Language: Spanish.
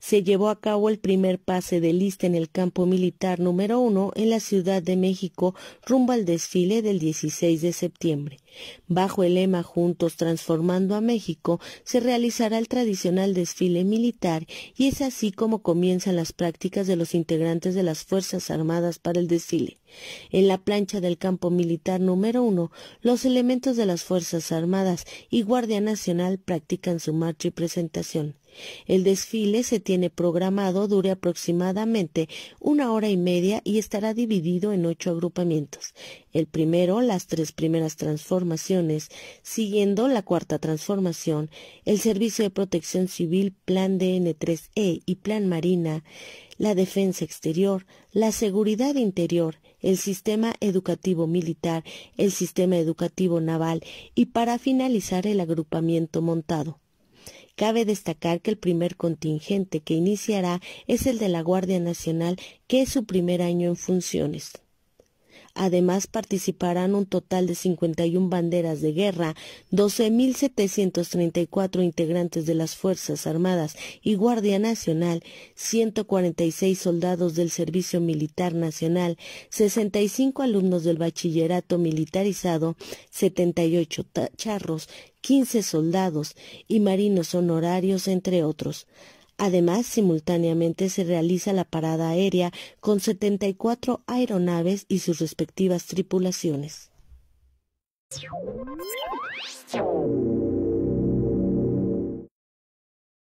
se llevó a cabo el primer pase de lista en el campo militar número uno en la Ciudad de México rumbo al desfile del 16 de septiembre. Bajo el lema Juntos transformando a México, se realizará el tradicional desfile militar y es así como comienzan las prácticas de los integrantes de las Fuerzas Armadas para el desfile. En la plancha del campo militar número uno, los elementos de las Fuerzas Armadas y Guardia Nacional practican su marcha y presentación. El desfile se tiene programado dure aproximadamente una hora y media y estará dividido en ocho agrupamientos. El primero, las tres primeras transformaciones, siguiendo la cuarta transformación, el Servicio de Protección Civil, Plan DN3E y Plan Marina, la defensa exterior, la seguridad interior, el sistema educativo militar, el sistema educativo naval y para finalizar el agrupamiento montado. Cabe destacar que el primer contingente que iniciará es el de la Guardia Nacional, que es su primer año en funciones. Además participarán un total de 51 banderas de guerra, 12.734 integrantes de las Fuerzas Armadas y Guardia Nacional, 146 soldados del Servicio Militar Nacional, 65 alumnos del Bachillerato Militarizado, 78 charros, 15 soldados y marinos honorarios, entre otros. Además, simultáneamente se realiza la parada aérea con 74 aeronaves y sus respectivas tripulaciones.